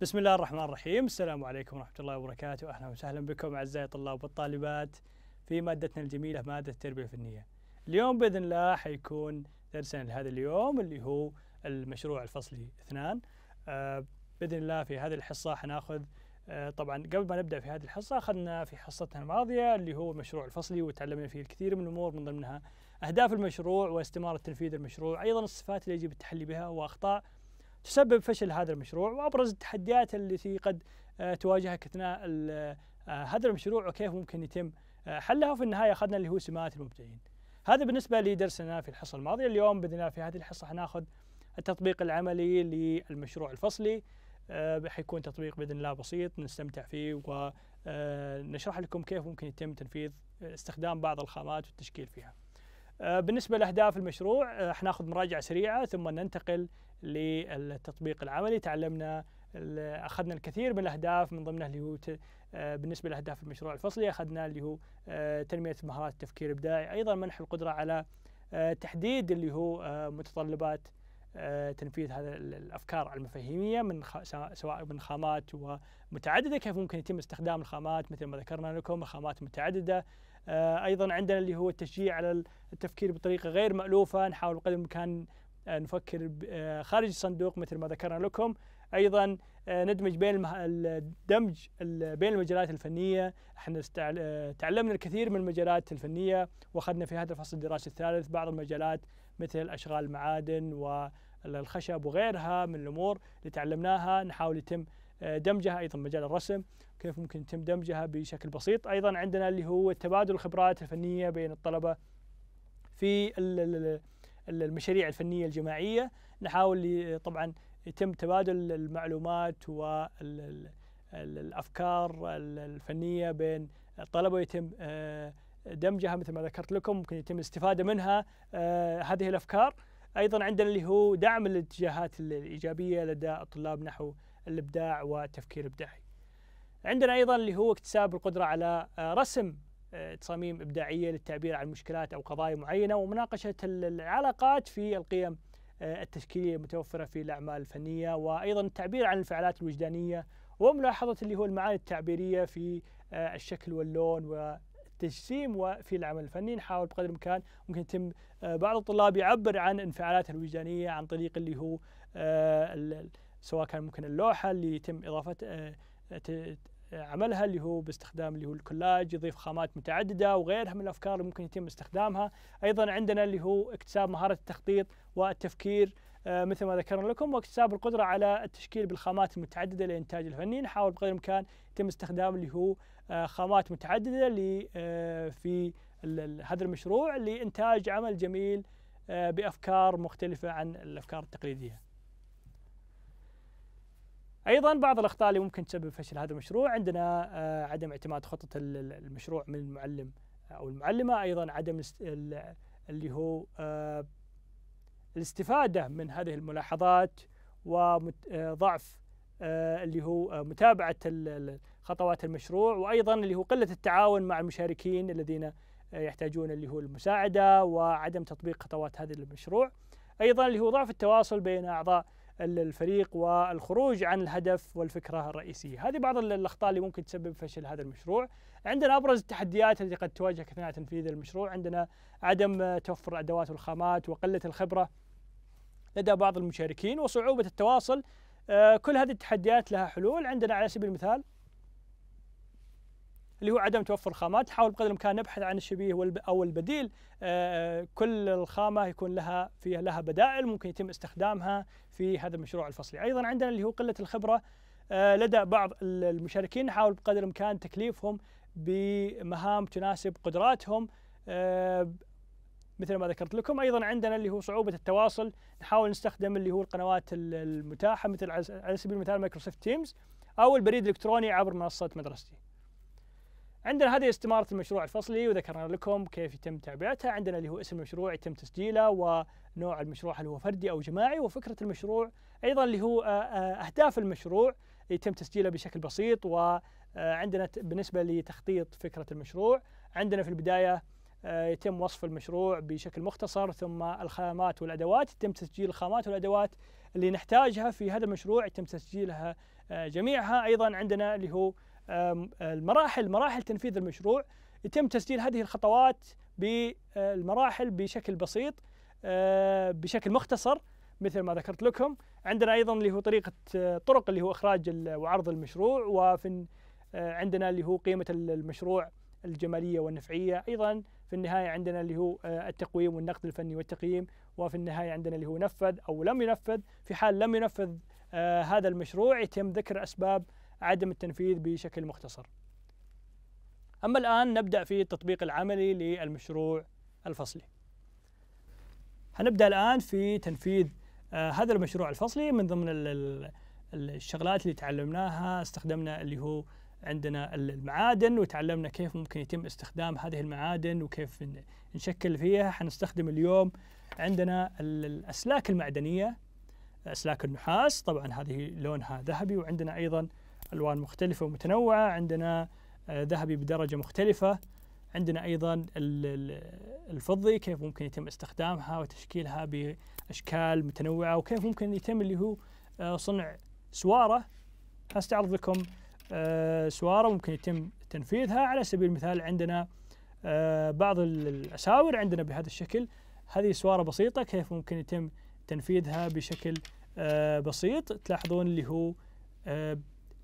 بسم الله الرحمن الرحيم السلام عليكم ورحمة الله وبركاته أهلا وسهلا بكم أعزائي الطلاب والطالبات في مادتنا الجميلة مادة التربية الفنية اليوم بإذن الله حيكون درسنا لهذا اليوم اللي هو المشروع الفصلي اثنان آه، بإذن الله في هذه الحصة حناخذ آه، طبعا قبل ما نبدأ في هذه الحصة أخذنا في حصتنا الماضية اللي هو المشروع الفصلي وتعلمنا فيه الكثير من الأمور من ضمنها أهداف المشروع واستمارة تنفيذ المشروع أيضا الصفات اللي يجب التحلي بها وأخطاء تسبب فشل هذا المشروع وابرز التحديات التي قد آه، تواجهك اثناء آه، هذا المشروع وكيف ممكن يتم آه، حلها وفي النهايه اخذنا اللي هو سمات المبتدئين. هذا بالنسبه لدرسنا في الحصه الماضيه اليوم باذن في هذه الحصه حناخذ التطبيق العملي للمشروع الفصلي حيكون تطبيق باذن الله بسيط نستمتع فيه ونشرح لكم كيف ممكن يتم تنفيذ استخدام بعض الخامات والتشكيل فيها. آه، بالنسبة لأهداف المشروع آه، حناخذ مراجعة سريعة ثم ننتقل للتطبيق العملي تعلمنا اخذنا الكثير من الاهداف من ضمنها اللي هو آه، بالنسبه لاهداف المشروع الفصلي اخذنا اللي هو تنميه مهارات التفكير الابداعي ايضا منح القدره على تحديد اللي هو متطلبات تنفيذ هذا الافكار المفاهيميه من سواء من خامات ومتعدده كيف ممكن يتم استخدام الخامات مثل ما ذكرنا لكم الخامات متعدده آه، ايضا عندنا اللي هو التشجيع على التفكير بطريقه غير مالوفه نحاول قدر الامكان آه، نفكر آه، خارج الصندوق مثل ما ذكرنا لكم ايضا ندمج بين الدمج بين المجالات الفنيه احنا تعلمنا الكثير من المجالات الفنيه واخذنا في هذا الفصل الدراسي الثالث بعض المجالات مثل اشغال المعادن والخشب وغيرها من الامور اللي تعلمناها نحاول يتم آه، دمجها ايضا مجال الرسم كيف ممكن يتم دمجها بشكل بسيط ايضا عندنا اللي هو تبادل الخبرات الفنيه بين الطلبه في المشاريع الفنيه الجماعيه نحاول طبعا يتم تبادل المعلومات والافكار الفنيه بين الطلبه ويتم آه، دمجها مثل ما ذكرت لكم ممكن يتم الاستفاده منها آه، هذه الافكار ايضا عندنا اللي هو دعم الاتجاهات الايجابيه لدى الطلاب نحو الابداع والتفكير الابداعي. عندنا ايضا اللي هو اكتساب القدره على آه، رسم آه، تصاميم ابداعيه للتعبير عن مشكلات او قضايا معينه ومناقشه العلاقات في القيم آه، التشكيليه المتوفره في الاعمال الفنيه وايضا التعبير عن الانفعالات الوجدانيه وملاحظه اللي هو المعاني التعبيريه في الشكل واللون والتجسيم وفي العمل الفني نحاول بقدر الامكان ممكن يتم بعض الطلاب يعبر عن انفعالاته الوجدانيه عن طريق اللي هو سواء كان ممكن اللوحه اللي يتم اضافه آه، آه، آه، عملها اللي هو باستخدام اللي هو الكولاج يضيف خامات متعدده وغيرها من الافكار اللي ممكن يتم استخدامها ايضا عندنا اللي هو اكتساب مهاره التخطيط والتفكير مثل ما ذكرنا لكم واكتساب القدره على التشكيل بالخامات المتعدده لإنتاج الفني نحاول بقدر الامكان يتم استخدام اللي هو خامات متعدده في هذا المشروع لانتاج عمل جميل بافكار مختلفه عن الافكار التقليديه ايضا بعض الاخطاء اللي ممكن تسبب فشل هذا المشروع عندنا آه، عدم اعتماد خطه المشروع من المعلم او المعلمه ايضا عدم اللي هو آه، الاستفاده من هذه الملاحظات وضعف آه، اللي هو متابعه خطوات المشروع وايضا اللي هو قله التعاون مع المشاركين الذين يحتاجون اللي هو المساعده وعدم تطبيق خطوات هذا المشروع ايضا اللي هو ضعف التواصل بين اعضاء الفريق والخروج عن الهدف والفكره الرئيسيه، هذه بعض الاخطاء اللي ممكن تسبب فشل هذا المشروع، عندنا ابرز التحديات التي قد تواجهك اثناء تنفيذ المشروع، عندنا عدم توفر الادوات والخامات وقله الخبره لدى بعض المشاركين وصعوبه التواصل، آه، كل هذه التحديات لها حلول، عندنا على سبيل المثال اللي هو عدم توفر خامات نحاول بقدر الامكان نبحث عن الشبيه او البديل آه، كل الخامه يكون لها فيها لها بدائل ممكن يتم استخدامها في هذا المشروع الفصلي ايضا عندنا اللي هو قله الخبره آه، لدى بعض المشاركين نحاول بقدر الامكان تكليفهم بمهام تناسب قدراتهم آه، مثل ما ذكرت لكم ايضا عندنا اللي هو صعوبه التواصل نحاول نستخدم اللي هو القنوات المتاحه مثل على سبيل المثال مايكروسوفت تيمز او البريد الالكتروني عبر منصه مدرستي عندنا هذه استمارة المشروع الفصلي وذكرنا لكم كيف يتم تعبئتها عندنا اللي هو اسم المشروع يتم تسجيله ونوع المشروع هل هو فردي أو جماعي وفكرة المشروع أيضا اللي هو آه، آه، أهداف المشروع يتم تسجيله بشكل بسيط وعندنا آه، بالنسبة لتخطيط فكرة المشروع عندنا في البداية يتم وصف المشروع بشكل مختصر ثم الخامات والأدوات يتم تسجيل الخامات والأدوات اللي نحتاجها في هذا المشروع يتم تسجيلها جميعها أيضا عندنا اللي هو المراحل مراحل تنفيذ المشروع يتم تسجيل هذه الخطوات بالمراحل بشكل بسيط آه، بشكل مختصر مثل ما ذكرت لكم عندنا ايضا اللي هو طريقه آه، طرق اللي هو اخراج وعرض المشروع وفي آه، عندنا اللي هو قيمه المشروع الجماليه والنفعيه ايضا في النهايه عندنا اللي هو التقويم والنقد الفني والتقييم وفي النهايه عندنا اللي هو نفذ او لم ينفذ في حال لم ينفذ هذا المشروع يتم ذكر اسباب عدم التنفيذ بشكل مختصر أما الآن نبدأ في التطبيق العملي للمشروع الفصلي هنبدأ الآن في تنفيذ آه هذا المشروع الفصلي من ضمن الشغلات اللي تعلمناها استخدمنا اللي هو عندنا المعادن وتعلمنا كيف ممكن يتم استخدام هذه المعادن وكيف نشكل فيها حنستخدم اليوم عندنا الأسلاك المعدنية أسلاك النحاس طبعا هذه لونها ذهبي وعندنا أيضا الوان مختلفه ومتنوعه عندنا آه، ذهبي بدرجه مختلفه عندنا ايضا الفضي كيف ممكن يتم استخدامها وتشكيلها باشكال متنوعه وكيف ممكن يتم اللي هو آه، صنع سواره هستعرض لكم آه، سواره ممكن يتم تنفيذها على سبيل المثال عندنا بعض الاساور عندنا بهذا الشكل هذه سواره بسيطه كيف ممكن يتم تنفيذها بشكل بسيط تلاحظون اللي هو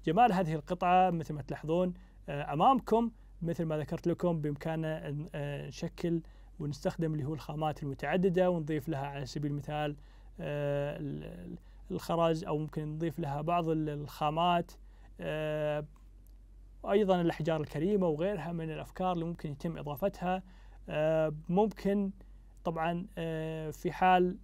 جمال هذه القطعة مثل ما تلاحظون آه، أمامكم مثل ما ذكرت لكم بإمكاننا آه، نشكل ونستخدم اللي هو الخامات المتعددة ونضيف لها على سبيل المثال آه، الخرز أو ممكن نضيف لها بعض الخامات أيضا الأحجار الكريمة وغيرها من الأفكار اللي ممكن يتم إضافتها ممكن طبعا في حال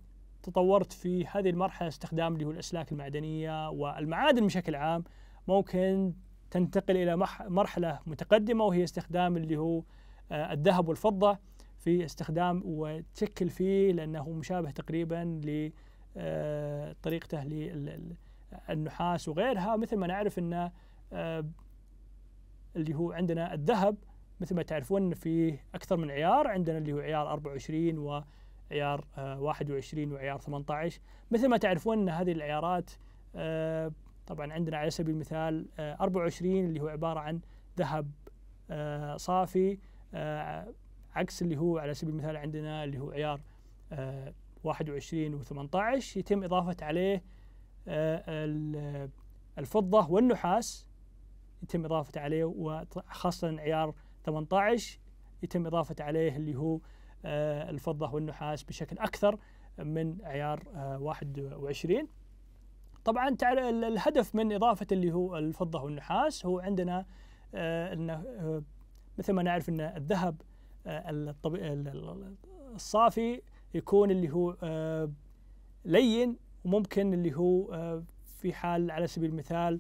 تطورت في هذه المرحلة استخدام اللي هو الأسلاك المعدنية والمعادن بشكل عام ممكن تنتقل إلى مرحلة متقدمة وهي استخدام اللي هو آه، الذهب والفضة في استخدام وتشكل فيه لأنه مشابه تقريبا لطريقته آه، للنحاس وغيرها مثل ما نعرف أن آه، اللي هو عندنا الذهب مثل ما تعرفون فيه أكثر من عيار عندنا اللي هو عيار 24 و عيار 21 وعيار 18 مثل ما تعرفون ان هذه العيارات طبعا عندنا على سبيل المثال 24 آه، اللي هو عبارة عن ذهب آه، صافي آه، عكس اللي هو على سبيل المثال عندنا اللي هو عيار 21 و18 يتم إضافة عليه الفضة والنحاس يتم إضافة عليه وخاصة عيار 18 يتم إضافة عليه اللي هو الفضة والنحاس بشكل أكثر من عيار 21 طبعا الهدف من اضافه اللي هو الفضه والنحاس هو عندنا آه، انه آه، مثل ما نعرف ان الذهب آه، الصافي يكون اللي هو لين وممكن اللي هو في حال على سبيل المثال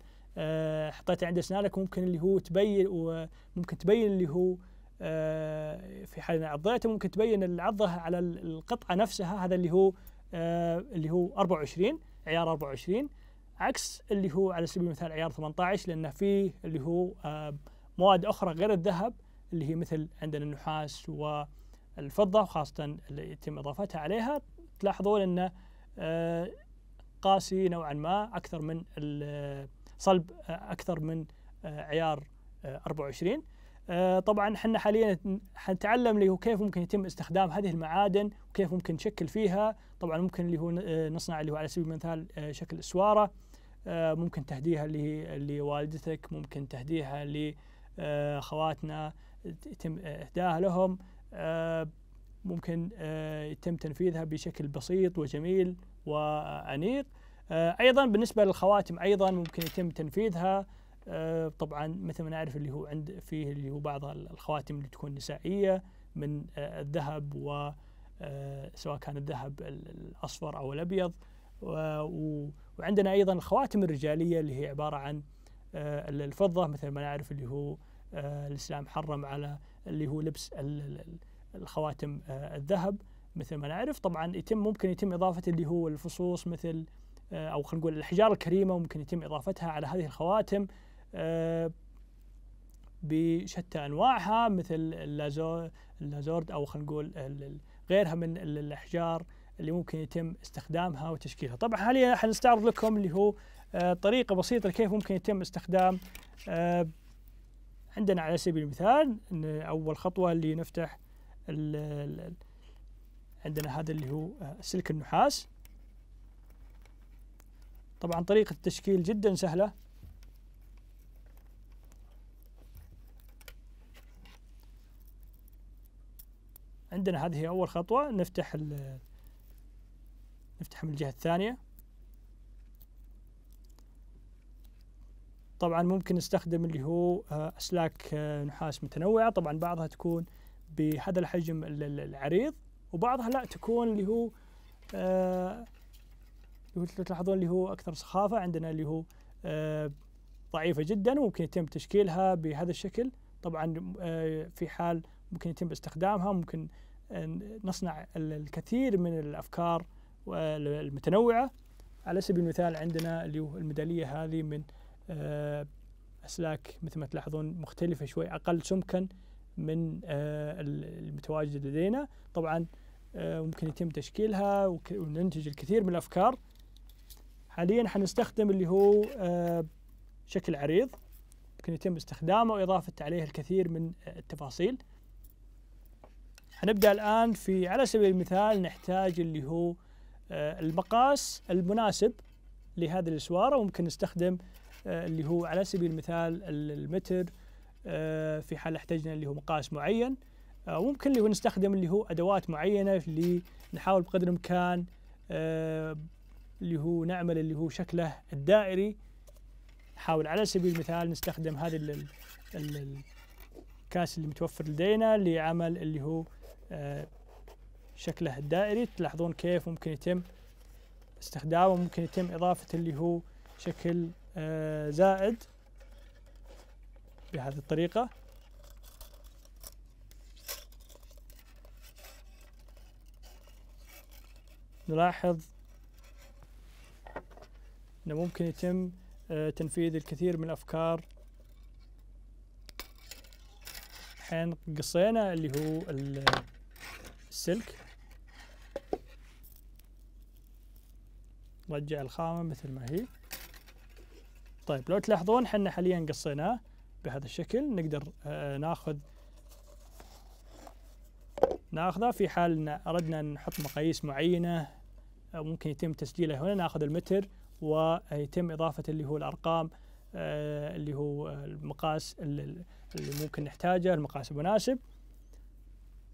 حطيته عند اسنانك ممكن اللي هو تبين وممكن تبين اللي هو في حال عضيته ممكن تبين العضه على القطعه نفسها هذا اللي هو اللي هو 24 عيار 24 عكس اللي هو على سبيل المثال عيار 18 لأنه فيه اللي هو آه، مواد أخرى غير الذهب اللي هي مثل عندنا النحاس والفضة وخاصة اللي يتم إضافتها عليها تلاحظون أنه آه، قاسي نوعا ما أكثر من آه، صلب أكثر من عيار 24 طبعا احنا حاليا حنتعلم اللي هو كيف ممكن يتم استخدام هذه المعادن وكيف ممكن نشكل فيها طبعا ممكن اللي هو نصنع اللي هو على سبيل المثال شكل اسواره آه، ممكن تهديها لوالدتك ممكن تهديها لخواتنا آه، يتم اهداها لهم آه، ممكن يتم تنفيذها بشكل بسيط وجميل وانيق ايضا بالنسبه للخواتم ايضا ممكن يتم تنفيذها طبعا مثل ما نعرف اللي هو عند فيه اللي هو بعض الخواتم اللي تكون نسائيه من الذهب و سواء كان الذهب الاصفر او الابيض وعندنا ايضا الخواتم الرجاليه اللي هي عباره عن آه، الفضه مثل ما نعرف اللي هو آه، الاسلام حرم على اللي هو لبس الخواتم آه، الذهب مثل ما نعرف طبعا يتم ممكن يتم اضافه اللي هو الفصوص مثل او خلينا نقول الاحجار الكريمه ممكن يتم اضافتها على هذه الخواتم بشتى انواعها مثل اللازورد او خلينا نقول غيرها من الاحجار اللي ممكن يتم استخدامها وتشكيلها طبعا حاليا حنستعرض لكم اللي هو آه، طريقة بسيطة كيف ممكن يتم استخدام آه، عندنا على سبيل المثال ان أول خطوة اللي نفتح ال ال عندنا هذا اللي هو آه، سلك النحاس طبعا طريقة التشكيل جدا سهلة عندنا هذه أول خطوة نفتح ال نفتح من الجهة الثانية طبعا ممكن نستخدم اللي هو أسلاك آه، آه، نحاس متنوعة طبعا بعضها تكون بهذا الحجم العريض وبعضها لا تكون اللي هو آه، تلاحظون اللي هو أكثر سخافة عندنا اللي هو ضعيفة جدا وممكن يتم تشكيلها بهذا الشكل طبعا في حال ممكن يتم استخدامها ممكن نصنع الكثير من الأفكار والمتنوعه على سبيل المثال عندنا اللي الميداليه هذه من آه، اسلاك مثل ما تلاحظون مختلفه شوي اقل سمكا من آه، المتواجد لدينا طبعا آه، ممكن يتم تشكيلها وننتج الكثير من الافكار حاليا حنستخدم اللي هو شكل عريض ممكن يتم استخدامه وإضافة عليه الكثير من التفاصيل حنبدا الآن في على سبيل المثال نحتاج اللي هو آه، المقاس المناسب لهذه السواره وممكن نستخدم آه، اللي هو على سبيل المثال المتر آه، في حال احتجنا اللي هو مقاس معين وممكن اللي هو نستخدم اللي هو ادوات معينه اللي نحاول بقدر الامكان اللي هو نعمل اللي هو شكله الدائري نحاول على سبيل المثال نستخدم هذه الكاس اللي متوفر لدينا لعمل اللي هو شكله الدائري تلاحظون كيف ممكن يتم استخدامه ممكن يتم إضافة اللي هو شكل آه، زائد بهذه الطريقة نلاحظ أنه ممكن يتم آه، تنفيذ الكثير من الأفكار الحين قصينا اللي هو السلك رجع الخامة مثل ما هي طيب لو تلاحظون حنا حاليا قصيناه بهذا الشكل نقدر آه، ناخذ ناخذه في حال ان اردنا نحط مقاييس معينه آه، ممكن يتم تسجيله هنا ناخذ المتر ويتم اضافه اللي هو الارقام آه، اللي هو المقاس اللي ممكن نحتاجه المقاس المناسب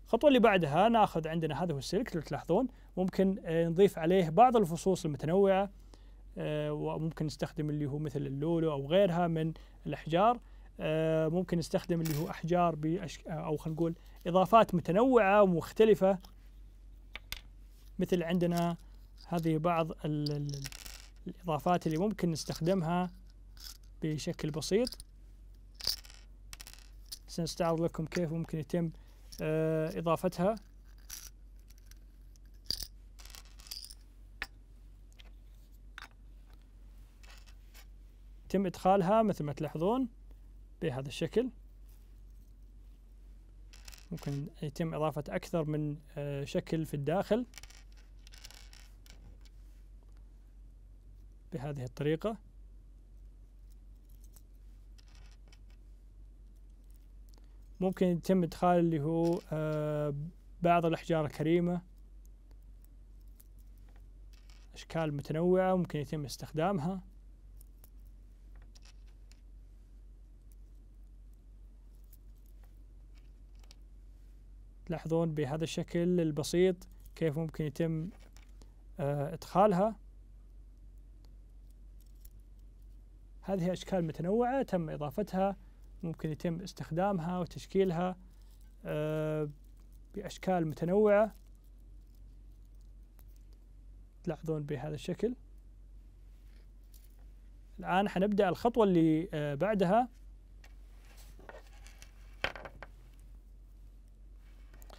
الخطوه اللي بعدها ناخذ عندنا هذا هو السلك اللي تلاحظون ممكن آه، نضيف عليه بعض الفصوص المتنوعه آه، وممكن نستخدم اللي هو مثل اللولو او غيرها من الاحجار آه، ممكن نستخدم اللي هو احجار بأشك... او خلينا نقول اضافات متنوعه ومختلفه مثل عندنا هذه بعض ال... ال... الاضافات اللي ممكن نستخدمها بشكل بسيط سنستعرض لكم كيف ممكن يتم آه، إضافتها يتم إدخالها مثل ما تلاحظون بهذا الشكل ممكن يتم إضافة أكثر من آه، شكل في الداخل بهذه الطريقة ممكن يتم إدخال اللي هو آه، بعض الأحجار الكريمة أشكال متنوعة ممكن يتم استخدامها تلاحظون بهذا الشكل البسيط كيف ممكن يتم آه، إدخالها هذه أشكال متنوعة تم إضافتها ممكن يتم استخدامها وتشكيلها آه، بأشكال متنوعة تلاحظون بهذا الشكل الآن حنبدأ الخطوة اللي آه، بعدها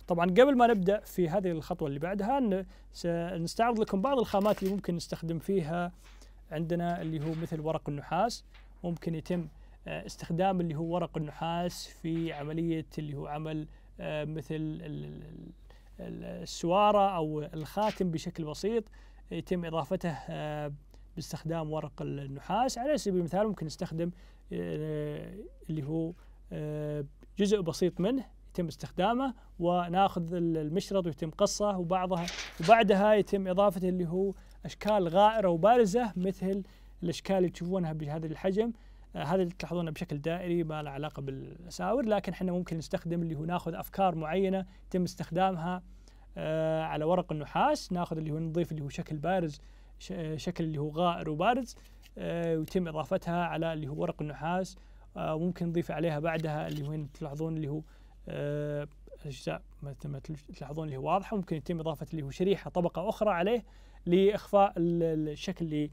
طبعا قبل ما نبدأ في هذه الخطوة اللي بعدها سنستعرض لكم بعض الخامات اللي ممكن نستخدم فيها عندنا اللي هو مثل ورق النحاس ممكن يتم آه، استخدام اللي هو ورق النحاس في عملية اللي هو عمل آه، مثل السوارة أو الخاتم بشكل بسيط يتم إضافته آه، باستخدام ورق النحاس على سبيل المثال ممكن نستخدم اللي هو جزء بسيط منه يتم استخدامه وناخذ المشرط ويتم قصه وبعضها وبعدها يتم اضافه اللي هو اشكال غائره وبارزه مثل الاشكال اللي تشوفونها بهذا الحجم آه، هذا اللي تلاحظونه بشكل دائري ما له علاقه بالاساور لكن احنا ممكن نستخدم اللي هو ناخذ افكار معينه يتم استخدامها آه، على ورق النحاس ناخذ اللي هو نضيف اللي هو شكل بارز آه، شكل اللي هو غائر وبارز ويتم اضافتها على اللي هو ورق النحاس ممكن نضيف عليها بعدها اللي هو تلاحظون اللي هو اجزاء مثل ما تلاحظون اللي هو واضحه ممكن يتم اضافه اللي هو شريحه طبقه اخرى عليه لاخفاء الشكل اللي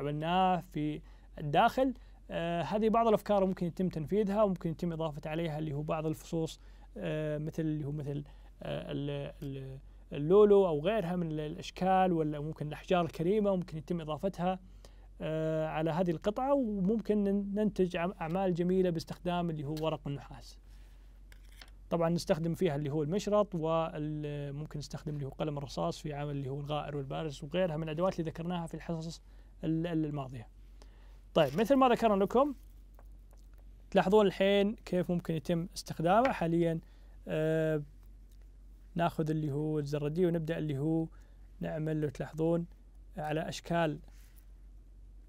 عملناه في الداخل آه هذه بعض الافكار ممكن يتم تنفيذها وممكن يتم اضافه عليها اللي هو بعض الفصوص آه مثل اللي هو مثل آه اللولو او غيرها من الاشكال ولا ممكن الاحجار الكريمه ممكن يتم اضافتها آه، على هذه القطعه وممكن ننتج اعمال جميله باستخدام اللي هو ورق النحاس. طبعا نستخدم فيها اللي هو المشرط وممكن نستخدم اللي هو قلم الرصاص في عمل اللي هو الغائر والبارز وغيرها من الادوات اللي ذكرناها في الحصص الماضيه. طيب مثل ما ذكرنا لكم تلاحظون الحين كيف ممكن يتم استخدامه حاليا آه ناخذ اللي هو الزردي ونبدا اللي هو نعمل لو تلاحظون على اشكال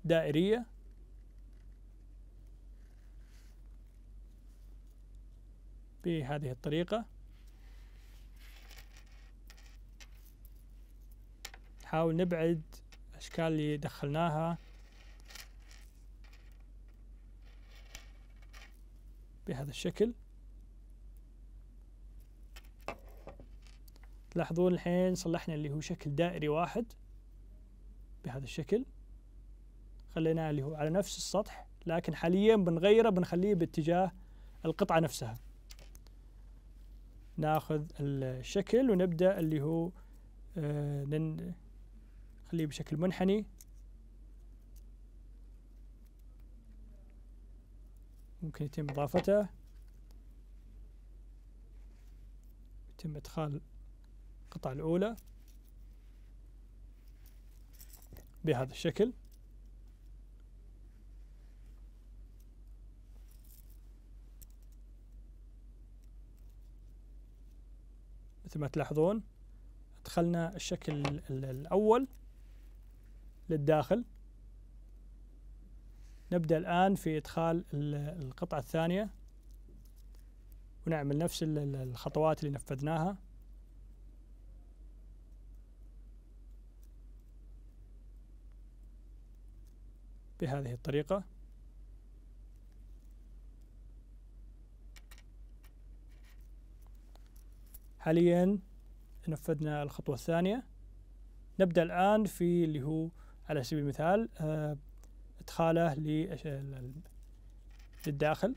دائريه بهذه الطريقه نحاول نبعد الاشكال اللي دخلناها بهذا الشكل تلاحظون الحين صلحنا اللي هو شكل دائري واحد بهذا الشكل خليناه اللي هو على نفس السطح لكن حاليا بنغيره بنخليه باتجاه القطعة نفسها ناخذ الشكل ونبدأ اللي هو آه نخليه بشكل منحني ممكن يتم إضافته يتم إدخال القطعة الأولى بهذا الشكل مثل ما تلاحظون أدخلنا الشكل الأول للداخل نبدأ الآن في إدخال القطعة الثانية ونعمل نفس الخطوات اللي نفذناها بهذه الطريقة حاليا نفذنا الخطوة الثانية نبدأ الآن في اللي هو على سبيل المثال آه ادخاله للداخل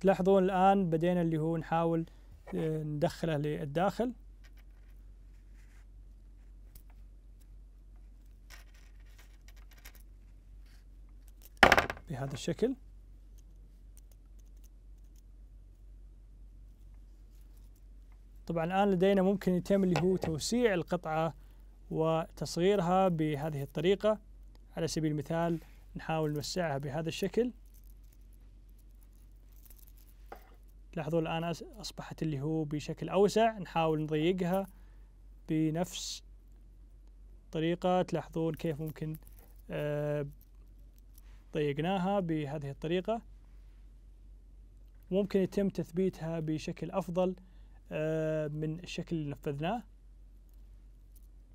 تلاحظون الآن بدينا اللي هو نحاول آه، ندخله للداخل بهذا الشكل طبعا الآن لدينا ممكن يتم اللي هو توسيع القطعة وتصغيرها بهذه الطريقة على سبيل المثال نحاول نوسعها بهذا الشكل لاحظوا الآن أصبحت اللي هو بشكل أوسع نحاول نضيقها بنفس الطريقة تلاحظون كيف ممكن آه، ضيقناها بهذه الطريقة ممكن يتم تثبيتها بشكل أفضل آه، من الشكل اللي نفذناه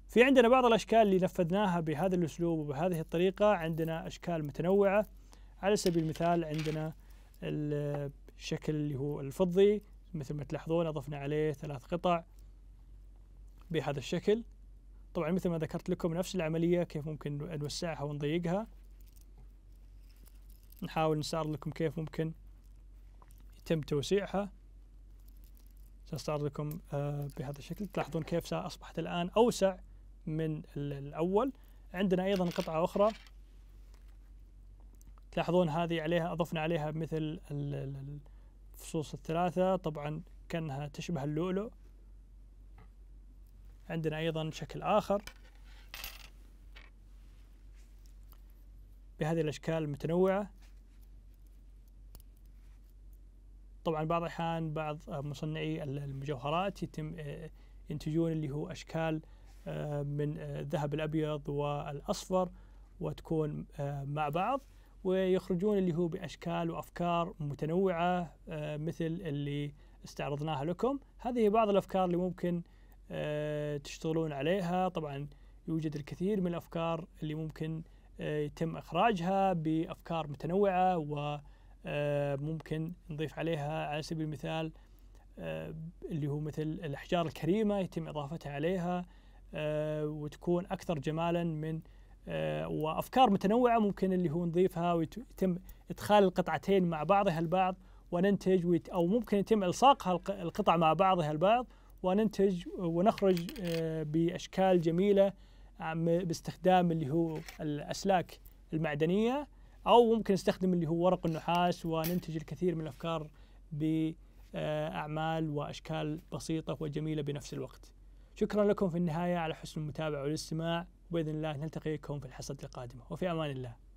في عندنا بعض الأشكال اللي نفذناها بهذا الأسلوب وبهذه الطريقة عندنا أشكال متنوعة على سبيل المثال عندنا الشكل اللي هو الفضي مثل ما تلاحظون أضفنا عليه ثلاث قطع بهذا الشكل طبعا مثل ما ذكرت لكم نفس العملية كيف ممكن نوسعها ونضيقها نحاول نسار لكم كيف ممكن يتم توسيعها سأستعرض لكم آه، بهذا الشكل تلاحظون كيف أصبحت الآن أوسع من الأول عندنا أيضا قطعة أخرى تلاحظون هذه عليها أضفنا عليها مثل الفصوص الثلاثة طبعا كأنها تشبه اللؤلؤ عندنا أيضا شكل آخر بهذه الأشكال المتنوعة طبعا بعض الأحيان بعض مصنعي المجوهرات يتم آه، ينتجون اللي هو أشكال آه، من آه، الذهب الأبيض والأصفر وتكون مع بعض ويخرجون اللي هو بأشكال وأفكار متنوعة مثل اللي استعرضناها لكم هذه بعض الأفكار اللي ممكن تشتغلون عليها طبعا يوجد الكثير من الأفكار اللي ممكن يتم إخراجها بأفكار متنوعة و آه، ممكن نضيف عليها على سبيل المثال آه، اللي هو مثل الأحجار الكريمة يتم إضافتها عليها آه، وتكون أكثر جمالا من وأفكار متنوعة ممكن اللي هو نضيفها ويتم إدخال القطعتين مع بعضها البعض وننتج أو ممكن يتم إلصاقها القطع مع بعضها البعض وننتج ونخرج بأشكال جميلة باستخدام اللي هو الأسلاك المعدنية او ممكن نستخدم اللي هو ورق النحاس وننتج الكثير من الافكار باعمال واشكال بسيطه وجميله بنفس الوقت. شكرا لكم في النهايه على حسن المتابعه والاستماع وباذن الله نلتقيكم في الحصه القادمه وفي امان الله.